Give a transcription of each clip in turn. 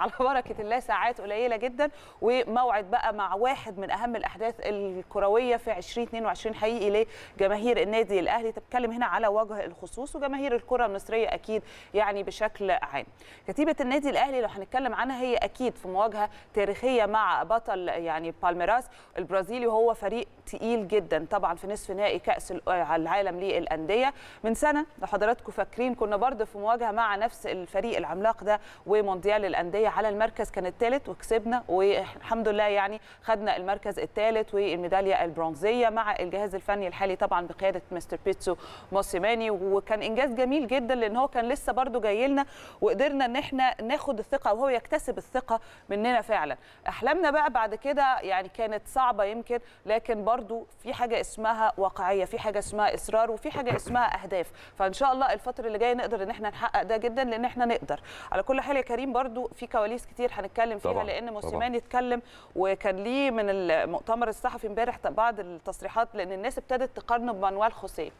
على بركه الله ساعات قليله جدا وموعد بقى مع واحد من اهم الاحداث الكرويه في 2022 حقيقي لجماهير النادي الاهلي تتكلم هنا على وجه الخصوص وجماهير الكره المصريه اكيد يعني بشكل عام كتيبه النادي الاهلي لو هنتكلم عنها هي اكيد في مواجهه تاريخيه مع بطل يعني بالميراس البرازيلي وهو فريق تقيل جدا طبعا في نصف نهائي كاس آه، العالم للانديه من سنه لو حضراتكم فاكرين كنا برضه في مواجهه مع نفس الفريق العملاق ده ومونديال الانديه على المركز كان الثالث وكسبنا والحمد لله يعني خدنا المركز الثالث والميداليه البرونزيه مع الجهاز الفني الحالي طبعا بقياده مستر بيتسو موسيماني وكان انجاز جميل جدا لان هو كان لسه برضه جاي لنا وقدرنا ان احنا ناخد الثقه وهو يكتسب الثقه مننا فعلا احلامنا بقى بعد كده يعني كانت صعبه يمكن لكن برضه برضو في حاجه اسمها واقعيه في حاجه اسمها اصرار وفي حاجه اسمها اهداف فان شاء الله الفتره اللي جايه نقدر ان احنا نحقق ده جدا لان احنا نقدر على كل حال يا كريم برضو في كواليس كتير هنتكلم فيها طبعا. لان موسيماني اتكلم وكان ليه من المؤتمر الصحفي امبارح بعض التصريحات لان الناس ابتدت تقارنه بمانويل خوسيه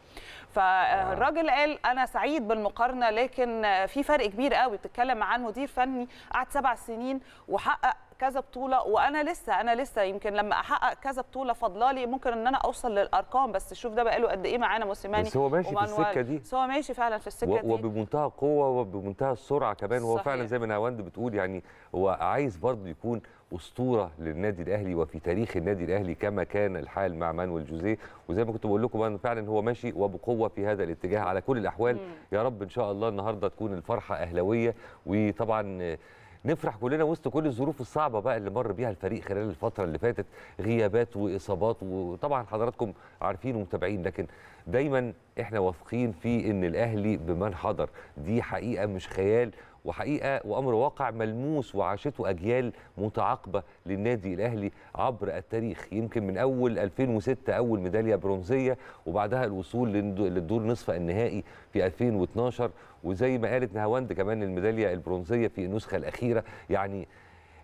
فالراجل آه. قال انا سعيد بالمقارنه لكن في فرق كبير قوي بتتكلم عن مدير فني قعد سبع سنين وحقق كذا بطوله وانا لسه انا لسه يمكن لما احقق كذا بطوله فضلالي ممكن ان انا اوصل للارقام بس شوف ده بقاله قد ايه معانا موسيماني بس هو ماشي في السكه دي بس هو ماشي فعلا في السكه و... دي وبمنتهى القوه وبمنتهى السرعه كمان صحيح. هو فعلا زي ما نهاوند بتقول يعني هو عايز برضه يكون اسطوره للنادي الاهلي وفي تاريخ النادي الاهلي كما كان الحال مع مانويل جوزيه وزي ما كنت بقول لكم أن فعلا هو ماشي وبقوه في هذا الاتجاه على كل الاحوال مم. يا رب ان شاء الله النهارده تكون الفرحه اهلاويه وطبعا نفرح كلنا وسط كل الظروف الصعبه بقى اللي مر بيها الفريق خلال الفتره اللي فاتت غيابات واصابات وطبعا حضراتكم عارفين ومتابعين لكن دايما احنا واثقين في ان الاهلي بمن حضر دي حقيقه مش خيال وحقيقه وامر واقع ملموس وعاشته اجيال متعاقبه للنادي الاهلي عبر التاريخ يمكن من اول 2006 اول ميداليه برونزيه وبعدها الوصول للدور نصف النهائي في 2012 وزي ما قالت نهاوند كمان الميداليه البرونزيه في النسخه الاخيره يعني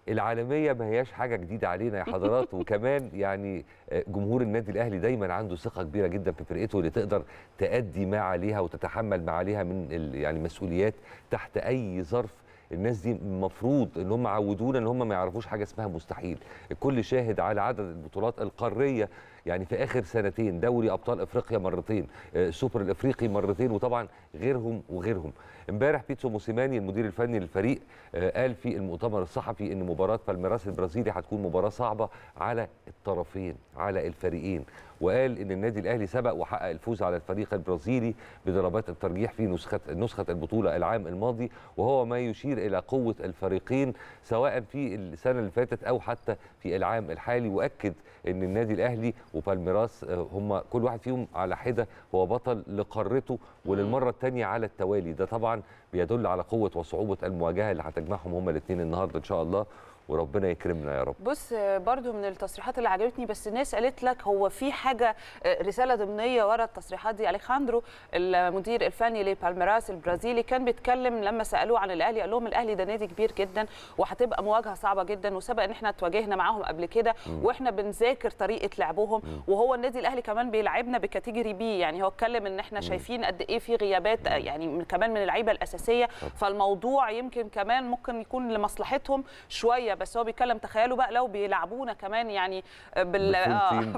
العالميه ما هياش حاجه جديده علينا يا حضرات وكمان يعني آه، جمهور النادي الاهلي دايما عنده ثقه كبيره جدا في فرقته اللي تقدر تادي ما عليها وتتحمل ما عليها من يعني مسؤوليات تحت اي ظرف الناس دي المفروض ان هم عودونا ان هم ما يعرفوش حاجه اسمها مستحيل الكل شاهد على عدد البطولات القاريه يعني في اخر سنتين دوري ابطال افريقيا مرتين السوبر آه، الافريقي مرتين وطبعا غيرهم وغيرهم امبارح بيتسو موسيماني المدير الفني للفريق آه، قال في المؤتمر الصحفي ان مباراه بالميراس البرازيلي هتكون مباراه صعبه على الطرفين على الفريقين وقال ان النادي الاهلي سبق وحقق الفوز على الفريق البرازيلي بضربات الترجيح في نسخه نسخه البطوله العام الماضي وهو ما يشير الى قوه الفريقين سواء في السنه اللي فاتت او حتى في العام الحالي واكد ان النادي الاهلي وبالميراس آه، هم كل واحد فيهم على حده هو بطل لقارته وللمره الثانيه على التوالي ده طبعا بيدل على قوه وصعوبه المواجهه اللي هتجمعهم هم الاثنين النهارده ان شاء الله وربنا يكرمنا يا رب بص برضو من التصريحات اللي عجبتني بس الناس قالت لك هو في حاجه آه، رساله ضمنيه ورا التصريحات دي اليخاندرو المدير الفني لبالميراس البرازيلي كان بيتكلم لما سالوه عن الاهلي قال لهم الاهلي ده نادي كبير جدا وهتبقى مواجهه صعبه جدا وسبق ان احنا اتواجهنا معاهم قبل كده واحنا بنذاكر طريقه لعبهم وهو النادي الاهلي كمان بيلعبنا بكاتيجوري بي يعني هو اتكلم ان احنا شايفين قد ايه في غيابات يعني كمان من اللعيبه الاساسيه فالموضوع يمكن كمان ممكن يكون لمصلحتهم شويه بس هو بيتكلم تخيلوا بقى لو بيلعبونا كمان يعني بال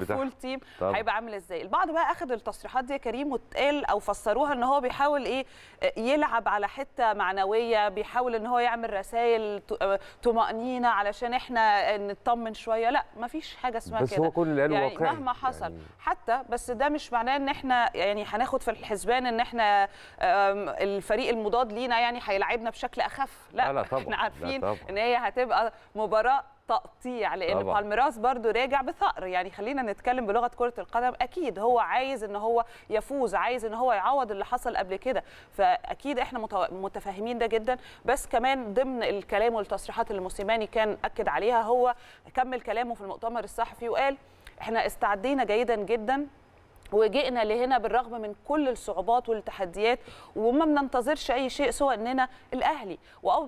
فول آه، تيم هيبقى عامل ازاي البعض بقى اخذ التصريحات دي يا كريم واتقال او فسروها ان هو بيحاول ايه يلعب على حته معنويه بيحاول ان هو يعمل رسائل طمانينه علشان احنا نطمن شويه لا مفيش حاجه اسمها كده بس هو كل اللي قاله يعني مهما حصل يعني... حتى بس ده مش معناه ان احنا يعني هناخد في الحسبان ان احنا الفريق المضاد لينا يعني هيلاعبنا بشكل اخف لا, لا طبعا. احنا عارفين لا طبعا. ان هي هتبقى مباراه تقطيع لان بالميراس برضو راجع بثأر يعني خلينا نتكلم بلغه كره القدم اكيد هو عايز ان هو يفوز عايز ان هو يعوض اللي حصل قبل كده فاكيد احنا متفاهمين ده جدا بس كمان ضمن الكلام والتصريحات اللي موسيماني كان اكد عليها هو كمل كلامه في المؤتمر الصحفي وقال احنا استعدينا جيدا جدا وجئنا لهنا بالرغم من كل الصعوبات والتحديات وما بننتظرش اي شيء سوى اننا الاهلي واوضح